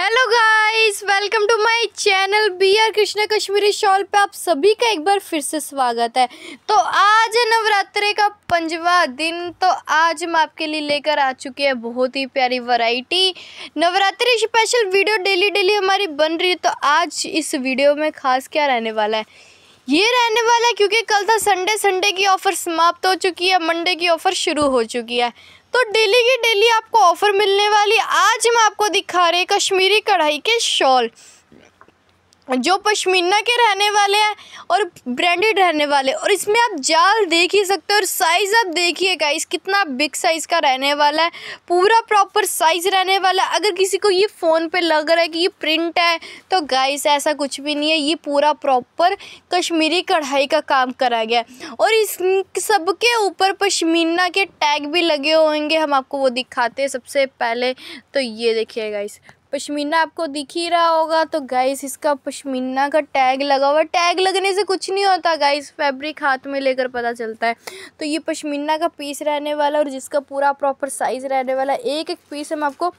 hello guys welcome to my channel B R Krishna Kashmiri shawl पे आप सभी का एक बार फिर से स्वागत है तो आज नवरात्रे का पंजवा दिन तो आज हम आपके लिए लेकर आ चुके हैं बहुत ही प्यारी variety Navratri special video daily daily हमारी बन रही है तो आज इस वीडियो में खास क्या रहने वाला है ये रहने वाला है क्योंकि कल था संडे संडे की ऑफ़र समाप्त हो चुकी है मंडे की ऑफ़र शुरू हो चुकी है तो डेली की डेली आपको ऑफर मिलने वाली आज हम आपको दिखा रहे कश्मीरी कढ़ाई के शॉल जो पश्मीना के रहने वाले हैं और ब्रांडेड रहने वाले और इसमें आप जाल देख ही सकते हो और साइज़ आप देखिए गाइस कितना बिग साइज़ का रहने वाला है पूरा प्रॉपर साइज़ रहने वाला है अगर किसी को ये फ़ोन पे लग रहा है कि ये प्रिंट है तो गाइस ऐसा कुछ भी नहीं है ये पूरा प्रॉपर कश्मीरी कढ़ाई का काम करा गया है और इस सबके ऊपर पश्मीना के टैग भी लगे होंगे हम आपको वो दिखाते हैं सबसे पहले तो ये देखिए गाइस पश्मीना आपको दिख ही रहा होगा तो गाइस इसका पशमीना का टैग लगा हुआ टैग लगने से कुछ नहीं होता गाइस फैब्रिक हाथ में लेकर पता चलता है तो ये पश्मीना का पीस रहने वाला और जिसका पूरा प्रॉपर साइज़ रहने वाला एक एक पीस हम आपको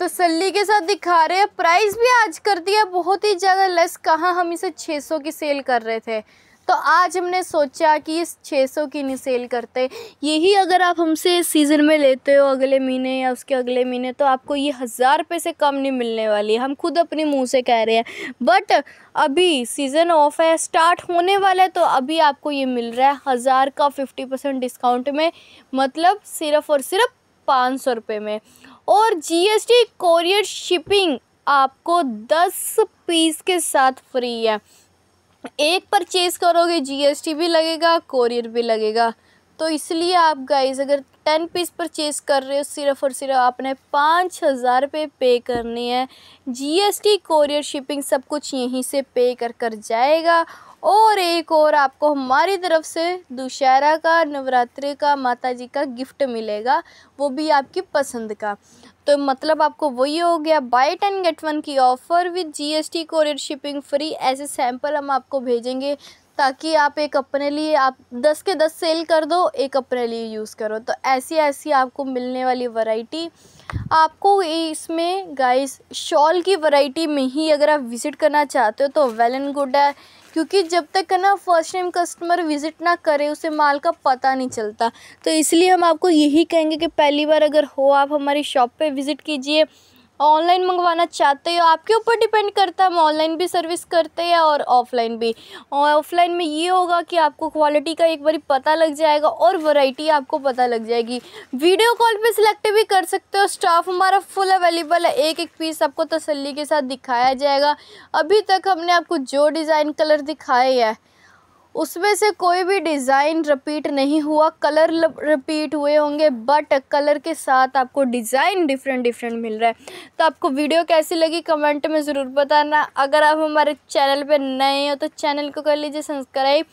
तसली के साथ दिखा रहे हैं प्राइस भी आज कर दिया बहुत ही ज़्यादा लेस कहाँ हम इसे सौ की सेल कर रहे थे तो आज हमने सोचा कि इस छः सौ की नहीं सेल करते यही अगर आप हमसे सीज़न में लेते हो अगले महीने या उसके अगले महीने तो आपको ये हज़ार रुपये से कम नहीं मिलने वाली हम खुद अपने मुंह से कह रहे हैं बट अभी सीज़न ऑफ है स्टार्ट होने वाला है तो अभी आपको ये मिल रहा है हज़ार का फिफ्टी परसेंट डिस्काउंट में मतलब सिर्फ़ और सिर्फ पाँच सौ रुपये में और टी कोरियर शिपिंग आपको दस पीस के साथ फ्री है एक परचेज़ करोगे जीएसटी भी लगेगा कोरियर भी लगेगा तो इसलिए आप गाइज अगर टेन पीस परचेज़ कर रहे हो सिर्फ और सिर्फ आपने पाँच हज़ार रुपये पे करने हैं जीएसटी कोरियर शिपिंग सब कुछ यहीं से पे कर कर जाएगा और एक और आपको हमारी तरफ से दुशहरा का नवरात्रि का माता जी का गिफ्ट मिलेगा वो भी आपकी पसंद का तो मतलब आपको वही हो गया बाय टेन गेट वन की offer with GST courier shipping free ऐसे सैंपल हम आपको भेजेंगे ताकि आप एक अपने लिए आप दस के दस सेल कर दो एक अपने लिए यूज़ करो तो ऐसी ऐसी आपको मिलने वाली वैरायटी आपको इसमें गाइस शॉल की वैरायटी में ही अगर आप विज़िट करना चाहते हो तो वेल एंड गुड है क्योंकि जब तक ना फर्स्ट टाइम कस्टमर विज़िट ना करे उसे माल का पता नहीं चलता तो इसलिए हम आपको यही कहेंगे कि पहली बार अगर हो आप हमारी शॉप पर विज़िट कीजिए ऑनलाइन मंगवाना चाहते हो आपके ऊपर डिपेंड करता है हम ऑनलाइन भी सर्विस करते हैं और ऑफलाइन भी और ऑफलाइन में ये होगा कि आपको क्वालिटी का एक बार पता लग जाएगा और वैरायटी आपको पता लग जाएगी वीडियो कॉल पे सिलेक्ट भी कर सकते हो स्टाफ हमारा फुल अवेलेबल है एक एक पीस आपको तसल्ली के साथ दिखाया जाएगा अभी तक हमने आपको जो डिज़ाइन कलर दिखाए हैं उसमें से कोई भी डिज़ाइन रिपीट नहीं हुआ कलर रिपीट हुए होंगे बट कलर के साथ आपको डिज़ाइन डिफरेंट डिफरेंट मिल रहा है तो आपको वीडियो कैसी लगी कमेंट में ज़रूर बताना अगर आप हमारे चैनल पर नए हो तो चैनल को कर लीजिए सब्सक्राइब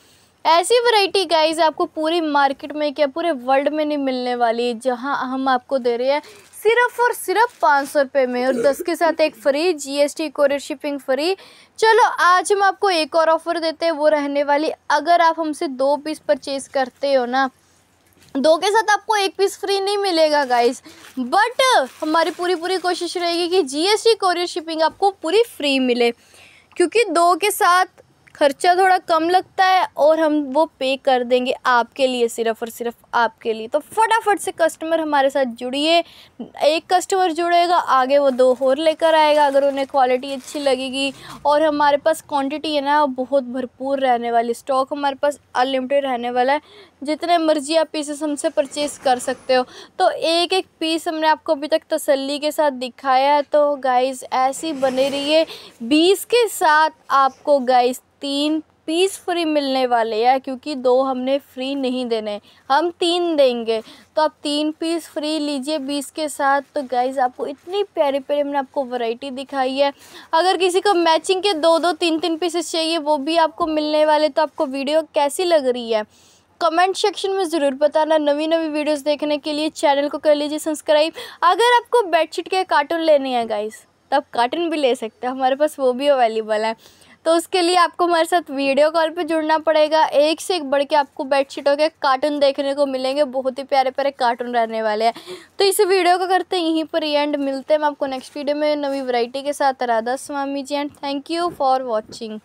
ऐसी वैरायटी गाइस आपको पूरी मार्केट में क्या पूरे वर्ल्ड में नहीं मिलने वाली जहां हम आपको दे रहे हैं सिर्फ और सिर्फ पाँच सौ रुपये में और दस के साथ एक free GST courier shipping free चलो आज हम आपको एक और ऑफ़र देते हैं वो रहने वाली अगर आप हमसे दो पीस परचेज़ करते हो ना दो के साथ आपको एक पीस फ्री नहीं मिलेगा गाइस बट हमारी पूरी पूरी कोशिश रहेगी कि जीएसटी कोरियर शिपिंग आपको पूरी फ्री मिले क्योंकि दो के साथ खर्चा थोड़ा कम लगता है और हम वो पे कर देंगे आपके लिए सिर्फ और सिर्फ आपके लिए तो फटाफट से कस्टमर हमारे साथ जुड़िए एक कस्टमर जुड़ेगा आगे वो दो और लेकर आएगा अगर उन्हें क्वालिटी अच्छी लगेगी और हमारे पास क्वांटिटी है ना बहुत भरपूर रहने वाली स्टॉक हमारे पास अनलिमिटेड रहने वाला है जितने मर्जी आप पीसेस हमसे परचेज़ कर सकते हो तो एक एक पीस हमने आपको अभी तक तसल्ली के साथ दिखाया है तो गाइज ऐसी बने है बीस के साथ आपको गाइज तीन पीस फ्री मिलने वाले हैं क्योंकि दो हमने फ्री नहीं देने हम तीन देंगे तो आप तीन पीस फ्री लीजिए बीस के साथ तो गाइज आपको इतनी प्यारी प्यारी हमने आपको वैरायटी दिखाई है अगर किसी को मैचिंग के दो दो तीन तीन पीसेस चाहिए वो भी आपको मिलने वाले तो आपको वीडियो कैसी लग रही है कमेंट सेक्शन में ज़रूर बताना नवी नवी वीडियोस देखने के लिए चैनल को कर लीजिए सब्सक्राइब अगर आपको बेडशीट के कार्टून लेने हैं गाइस तो आप कार्टून भी ले सकते हैं हमारे पास वो भी अवेलेबल है तो उसके लिए आपको हमारे साथ वीडियो कॉल पे जुड़ना पड़ेगा एक से एक बढ़ के आपको बेडशीटों के कार्टून देखने को मिलेंगे बहुत ही प्यारे प्यारे कार्टून रहने वाले हैं तो इस वीडियो को करते हैं यहीं पर एंड मिलते हैं मैं आपको नेक्स्ट वीडियो में नवी वराइटी के साथ Radha Swami ji and thank you for watching